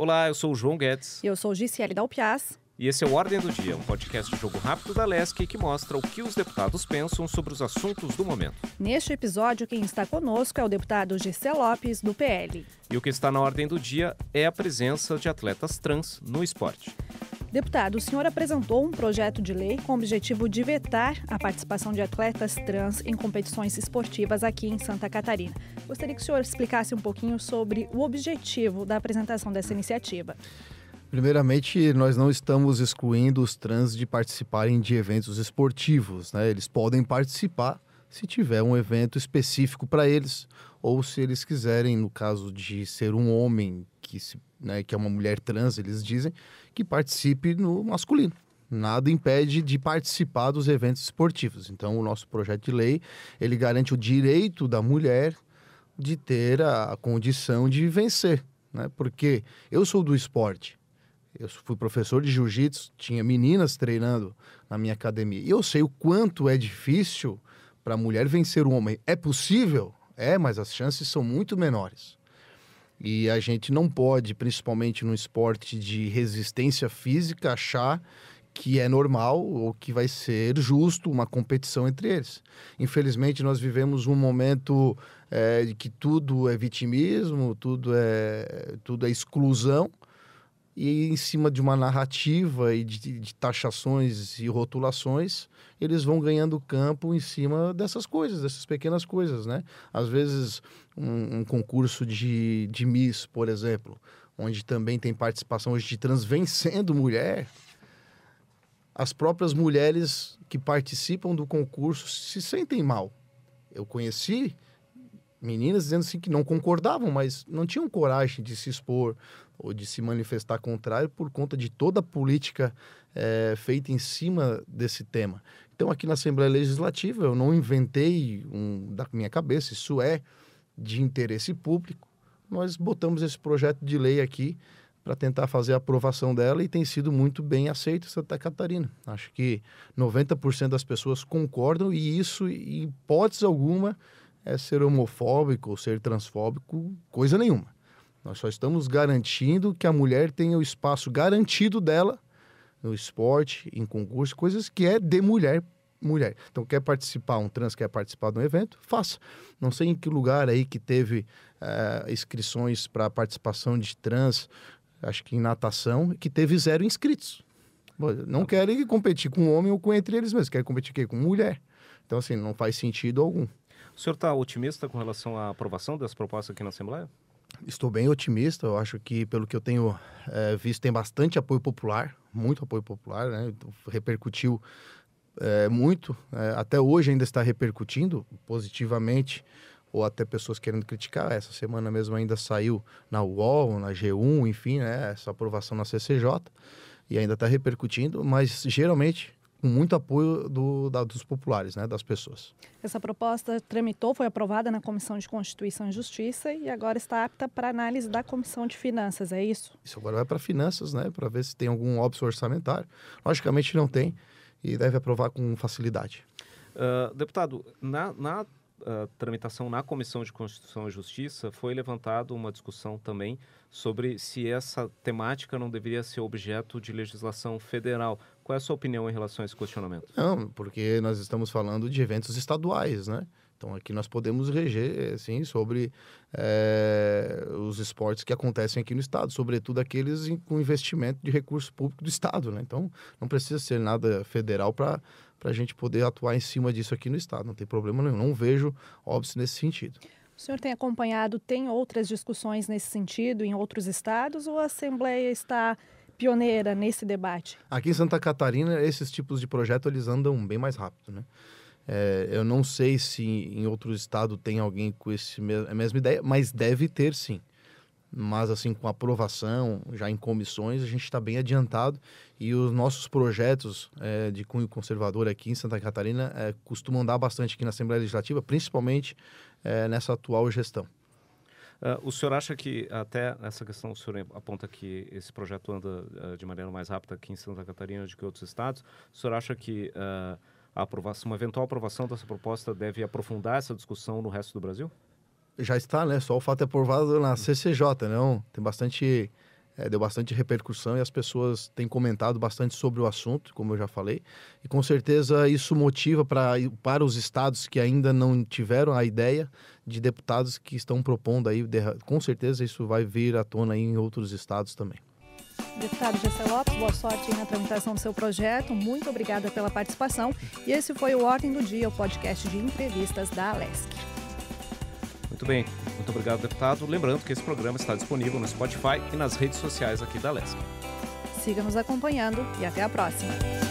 Olá, eu sou o João Guedes. E eu sou Giciele Dalpias. E esse é o Ordem do Dia, um podcast de jogo rápido da LESC que mostra o que os deputados pensam sobre os assuntos do momento. Neste episódio, quem está conosco é o deputado Gessé Lopes, do PL. E o que está na ordem do dia é a presença de atletas trans no esporte. Deputado, o senhor apresentou um projeto de lei com o objetivo de vetar a participação de atletas trans em competições esportivas aqui em Santa Catarina. Gostaria que o senhor explicasse um pouquinho sobre o objetivo da apresentação dessa iniciativa. Primeiramente, nós não estamos excluindo os trans de participarem de eventos esportivos, né? Eles podem participar se tiver um evento específico para eles, ou se eles quiserem, no caso de ser um homem que, se, né, que é uma mulher trans, eles dizem, que participe no masculino. Nada impede de participar dos eventos esportivos. Então, o nosso projeto de lei, ele garante o direito da mulher de ter a condição de vencer, né? Porque eu sou do esporte. Eu fui professor de jiu-jitsu, tinha meninas treinando na minha academia. E eu sei o quanto é difícil para a mulher vencer o homem. É possível? É, mas as chances são muito menores. E a gente não pode, principalmente num esporte de resistência física, achar que é normal ou que vai ser justo uma competição entre eles. Infelizmente, nós vivemos um momento é, que tudo é vitimismo, tudo é, tudo é exclusão, e em cima de uma narrativa e de, de, taxações e rotulações, eles vão ganhando campo em cima dessas coisas, dessas pequenas coisas, né? Às vezes, um, um concurso de, de Miss, por exemplo, onde também tem participação hoje de trans vencendo mulher, as próprias mulheres que participam do concurso se sentem mal. Eu conheci meninas dizendo assim que não concordavam, mas não tinham coragem de se expor ou de se manifestar contrário por conta de toda a política é, feita em cima desse tema. Então, aqui na Assembleia Legislativa, eu não inventei um, da minha cabeça, isso é de interesse público. Nós botamos esse projeto de lei aqui para tentar fazer a aprovação dela e tem sido muito bem aceito em Santa Catarina. Acho que 90% das pessoas concordam e isso, em hipótese alguma, é ser homofóbico ou ser transfóbico, coisa nenhuma. Nós só estamos garantindo que a mulher tenha o espaço garantido dela no esporte, em concurso, coisas que é de mulher mulher. Então, quer participar, um trans quer participar de um evento, faça. Não sei em que lugar aí que teve uh, inscrições para participação de trans, acho que em natação, que teve zero inscritos. Não querem competir com homem ou com entre eles mesmos, querem competir com mulher. Então, assim, não faz sentido algum. O senhor está otimista com relação à aprovação dessa propostas aqui na Assembleia? Estou bem otimista. Eu acho que, pelo que eu tenho é, visto, tem bastante apoio popular, muito apoio popular, né? Então, repercutiu é, muito, é, até hoje ainda está repercutindo positivamente, ou até pessoas querendo criticar. Essa semana mesmo ainda saiu na UOL, na G1, enfim, né? Essa aprovação na CCJ e ainda está repercutindo, mas geralmente com muito apoio do, da, dos populares, né, das pessoas. Essa proposta tramitou, foi aprovada na Comissão de Constituição e Justiça e agora está apta para análise da Comissão de Finanças, é isso? Isso agora vai para Finanças, né, para ver se tem algum óbvio orçamentário. Logicamente não tem e deve aprovar com facilidade. Uh, deputado, na, na uh, tramitação na Comissão de Constituição e Justiça foi levantada uma discussão também sobre se essa temática não deveria ser objeto de legislação federal, qual é a sua opinião em relação a esse questionamento? Não, porque nós estamos falando de eventos estaduais, né? Então aqui nós podemos reger, assim, sobre é, os esportes que acontecem aqui no estado, sobretudo aqueles em, com investimento de recurso público do estado, né? Então não precisa ser nada federal para para a gente poder atuar em cima disso aqui no estado. Não tem problema nenhum. Não vejo óbvio nesse sentido. O senhor tem acompanhado, tem outras discussões nesse sentido em outros estados ou a Assembleia está pioneira nesse debate? Aqui em Santa Catarina, esses tipos de projeto eles andam bem mais rápido, né? É, eu não sei se em outro estado tem alguém com esse mesmo, a mesma ideia, mas deve ter sim. Mas assim, com aprovação, já em comissões, a gente está bem adiantado e os nossos projetos é, de cunho conservador aqui em Santa Catarina é, costumam dar bastante aqui na Assembleia Legislativa, principalmente é, nessa atual gestão. Uh, o senhor acha que até essa questão, o senhor aponta que esse projeto anda uh, de maneira mais rápida aqui em Santa Catarina do que outros estados, o senhor acha que uh, a aprovação, uma eventual aprovação dessa proposta deve aprofundar essa discussão no resto do Brasil? Já está, né? Só o fato é aprovado na CCJ, não? Né? Tem bastante é, deu bastante repercussão e as pessoas têm comentado bastante sobre o assunto, como eu já falei. E com certeza isso motiva pra, para os estados que ainda não tiveram a ideia de deputados que estão propondo aí, com certeza isso vai vir à tona em outros estados também. Deputado Gessé Lopes, boa sorte na tramitação do seu projeto. Muito obrigada pela participação. E esse foi o Ordem do Dia, o podcast de entrevistas da Alesc bem? Muito obrigado, deputado. Lembrando que esse programa está disponível no Spotify e nas redes sociais aqui da Lesp. Siga nos acompanhando e até a próxima.